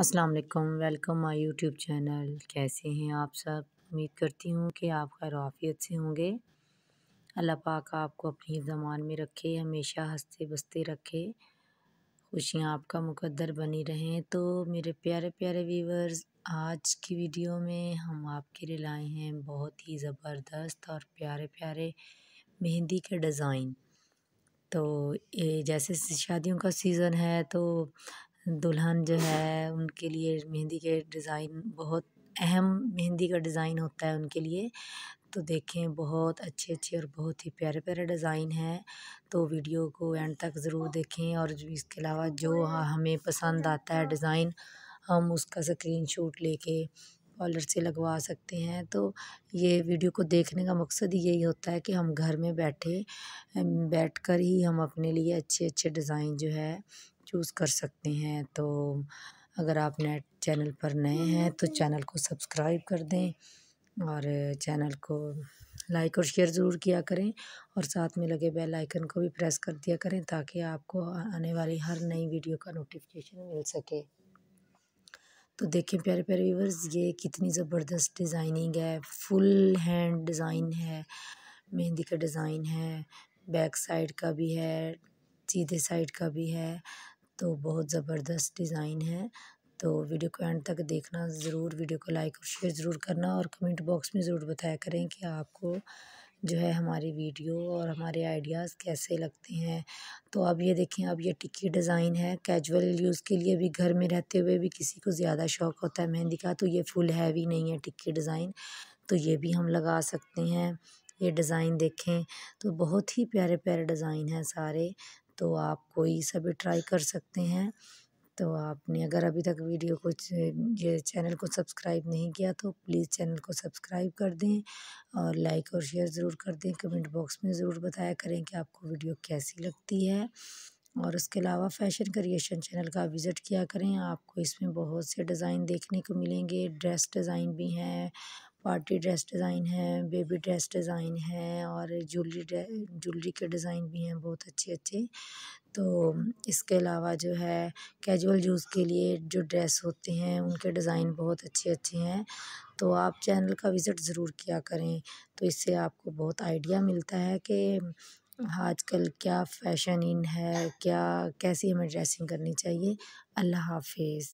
अस्सलाम वालेकुम welcome my YouTube channel कैसे हैं आप सब उम्मीद करती हूँ कि आप आफ़ियत से होंगे अल्लाह पाक आपको अपनी जमान में रखे हमेशा हंसते बसते रखे खुशियाँ आपका मुकद्दर बनी रहें तो मेरे प्यारे प्यारे व्यूवर्स आज की वीडियो में हम आपके लिए लाए हैं बहुत ही ज़बरदस्त और प्यारे प्यारे मेहंदी के डिज़ाइन तो ये जैसे शादियों का सीज़न है तो दुल्हन जो है उनके लिए मेहंदी के डिज़ाइन बहुत अहम मेहंदी का डिज़ाइन होता है उनके लिए तो देखें बहुत अच्छे अच्छे और बहुत ही प्यारे प्यारे डिज़ाइन हैं तो वीडियो को एंड तक ज़रूर देखें और इसके अलावा जो हमें पसंद आता है डिज़ाइन हम उसका स्क्रीन शॉट लेके पॉलर से लगवा सकते हैं तो ये वीडियो को देखने का मकसद यही होता है कि हम घर में बैठे बैठकर ही हम अपने लिए अच्छे अच्छे डिज़ाइन जो है चूज़ कर सकते हैं तो अगर आप नेट चैनल पर नए हैं तो चैनल को सब्सक्राइब कर दें और चैनल को लाइक और शेयर ज़रूर किया करें और साथ में लगे बेल आइकन को भी प्रेस कर दिया करें ताकि आपको आने वाली हर नई वीडियो का नोटिफिकेशन मिल सके तो देखें प्यारे प्यारे व्यूवर्स ये कितनी ज़बरदस्त डिज़ाइनिंग है फुल हैंड डिज़ाइन है मेहंदी का डिज़ाइन है बैक साइड का भी है सीधे साइड का भी है तो बहुत ज़बरदस्त डिज़ाइन है तो वीडियो को एंड तक देखना ज़रूर वीडियो को लाइक और शेयर ज़रूर करना और कमेंट बॉक्स में ज़रूर बताया करें कि आपको जो है हमारी वीडियो और हमारे आइडियाज़ कैसे लगते हैं तो अब ये देखें अब ये टिक्की डिज़ाइन है कैजुअल यूज़ के लिए भी घर में रहते हुए भी किसी को ज़्यादा शौक़ होता है मेहंदी का तो ये फुल हैवी नहीं है टिक्की डिज़ाइन तो ये भी हम लगा सकते हैं ये डिज़ाइन देखें तो बहुत ही प्यारे प्यारे डिज़ाइन हैं सारे तो आप कोई सा भी ट्राई कर सकते हैं तो आपने अगर अभी तक वीडियो को ये चैनल को सब्सक्राइब नहीं किया तो प्लीज़ चैनल को सब्सक्राइब कर दें और लाइक और शेयर ज़रूर कर दें कमेंट बॉक्स में ज़रूर बताया करें कि आपको वीडियो कैसी लगती है और उसके अलावा फैशन क्रिएशन चैनल का विज़िट किया करें आपको इसमें बहुत से डिज़ाइन देखने को मिलेंगे ड्रेस डिज़ाइन भी हैं पार्टी ड्रेस डिज़ाइन है बेबी ड्रेस डिज़ाइन है और ज्वेलरी ज्वेलरी के डिज़ाइन भी हैं बहुत अच्छे अच्छे तो इसके अलावा जो है कैजुअल यूज़ के लिए जो ड्रेस होते हैं उनके डिज़ाइन बहुत अच्छे अच्छे हैं तो आप चैनल का विज़िट ज़रूर किया करें तो इससे आपको बहुत आइडिया मिलता है कि आजकल क्या फ़ैशन इन है क्या कैसी हमें ड्रेसिंग करनी चाहिए अल्लाह हाफ़िज़